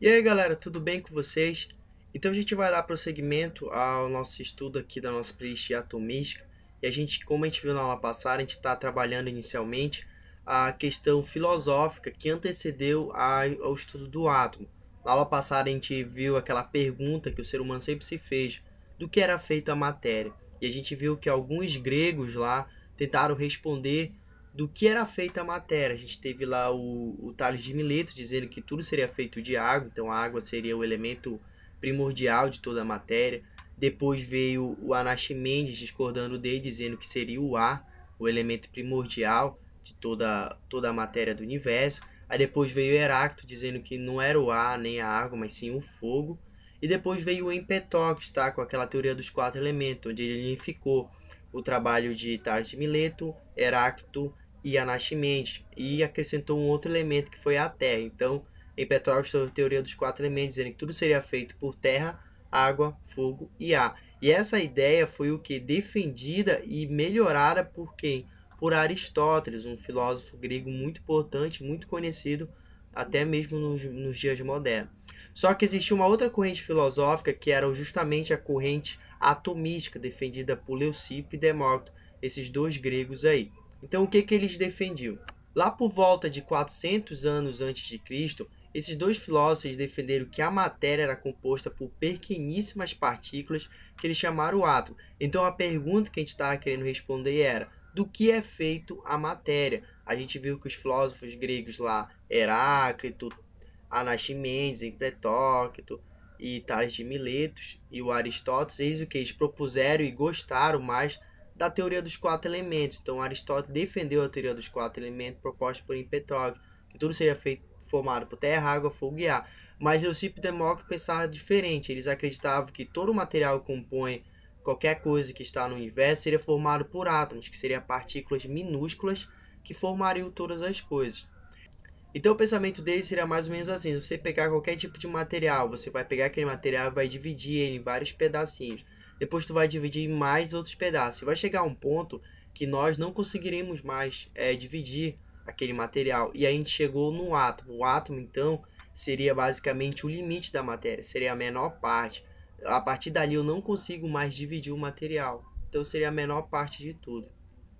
E aí galera, tudo bem com vocês? Então a gente vai dar prosseguimento ao nosso estudo aqui da nossa playlist atomística e a gente, como a gente viu na aula passada, a gente está trabalhando inicialmente a questão filosófica que antecedeu ao estudo do átomo. Na aula passada a gente viu aquela pergunta que o ser humano sempre se fez, do que era feito a matéria. E a gente viu que alguns gregos lá tentaram responder do que era feita a matéria. A gente teve lá o, o Tales de Mileto dizendo que tudo seria feito de água, então a água seria o elemento primordial de toda a matéria. Depois veio o Anaximenes discordando dele, dizendo que seria o ar, o elemento primordial de toda, toda a matéria do universo. Aí depois veio Heráclito dizendo que não era o ar nem a água, mas sim o fogo. E depois veio o Empetox, tá? Com aquela teoria dos quatro elementos, onde ele unificou o trabalho de de Mileto, Heráclito e Anaximenes e acrescentou um outro elemento que foi a terra. Então, Empetox teve a teoria dos quatro elementos, dizendo que tudo seria feito por terra, água, fogo e ar. E essa ideia foi o que defendida e melhorada por quem? Por Aristóteles, um filósofo grego muito importante, muito conhecido até mesmo nos, nos dias modernos. Só que existia uma outra corrente filosófica que era justamente a corrente atomística defendida por Leucipo e Demócrito, esses dois gregos aí. Então o que, que eles defendiam? Lá por volta de 400 anos antes de Cristo, esses dois filósofos defenderam que a matéria era composta por pequeníssimas partículas que eles chamaram átomo. Então a pergunta que a gente estava querendo responder era: do que é feito a matéria? A gente viu que os filósofos gregos lá, Heráclito, a Mendes, Empletócrito e Tales de Miletos e o Aristóteles, eis o que eles propuseram e gostaram mais da teoria dos quatro elementos. Então Aristóteles defendeu a teoria dos quatro elementos proposta por Empletócrito, que tudo seria feito formado por terra, água, fogo e ar. Mas Eucipo e Demócrito pensava diferente. Eles acreditavam que todo o material que compõe qualquer coisa que está no universo seria formado por átomos, que seriam partículas minúsculas que formariam todas as coisas. Então o pensamento dele seria mais ou menos assim: se você pegar qualquer tipo de material, você vai pegar aquele material e vai dividir ele em vários pedacinhos. Depois tu vai dividir em mais outros pedaços. Vai chegar um ponto que nós não conseguiremos mais é, dividir aquele material. E a gente chegou no átomo. O átomo, então, seria basicamente o limite da matéria, seria a menor parte. A partir dali eu não consigo mais dividir o material. Então seria a menor parte de tudo.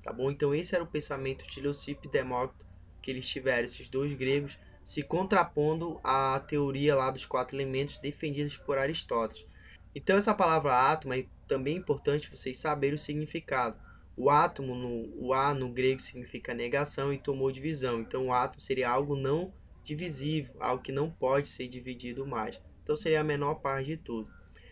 Tá bom? Então esse era o pensamento de Leucipo Demócrito que eles tiveram, esses dois gregos, se contrapondo à teoria lá dos quatro elementos defendidos por Aristóteles. Então essa palavra átomo é também importante vocês saberem o significado. O átomo, no, o A no grego significa negação e tomou divisão. Então o átomo seria algo não divisível, algo que não pode ser dividido mais. Então seria a menor parte de tudo.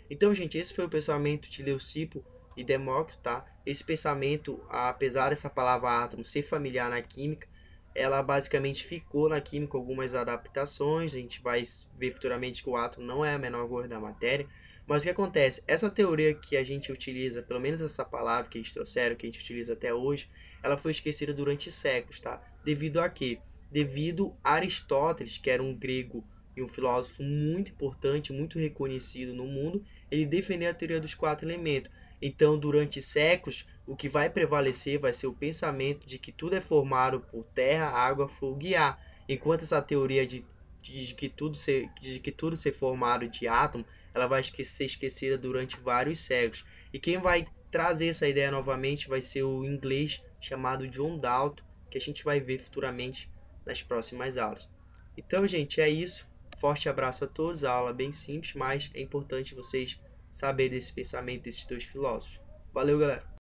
Então, gente, esse foi o pensamento de Leucipo e Demócrito, tá? Esse pensamento, apesar dessa palavra átomo ser familiar na química, ela basicamente ficou na química algumas adaptações, a gente vai ver futuramente que o átomo não é a menor cor da matéria, mas o que acontece? Essa teoria que a gente utiliza, pelo menos essa palavra que eles trouxeram, que a gente utiliza até hoje, ela foi esquecida durante séculos, tá? Devido a quê? Devido a Aristóteles, que era um grego e um filósofo muito importante, muito reconhecido no mundo, ele defendeu a teoria dos quatro elementos. Então, durante séculos, o que vai prevalecer vai ser o pensamento de que tudo é formado por terra, água, fogo e ar, enquanto essa teoria de, de, que, tudo ser, de que tudo ser formado de átomo, ela vai esque ser esquecida durante vários séculos. E quem vai trazer essa ideia novamente vai ser o inglês chamado John Dalton, que a gente vai ver futuramente nas próximas aulas. Então, gente, é isso. Forte abraço a todos. A aula é bem simples, mas é importante vocês saberem desse pensamento desses dois filósofos. Valeu, galera!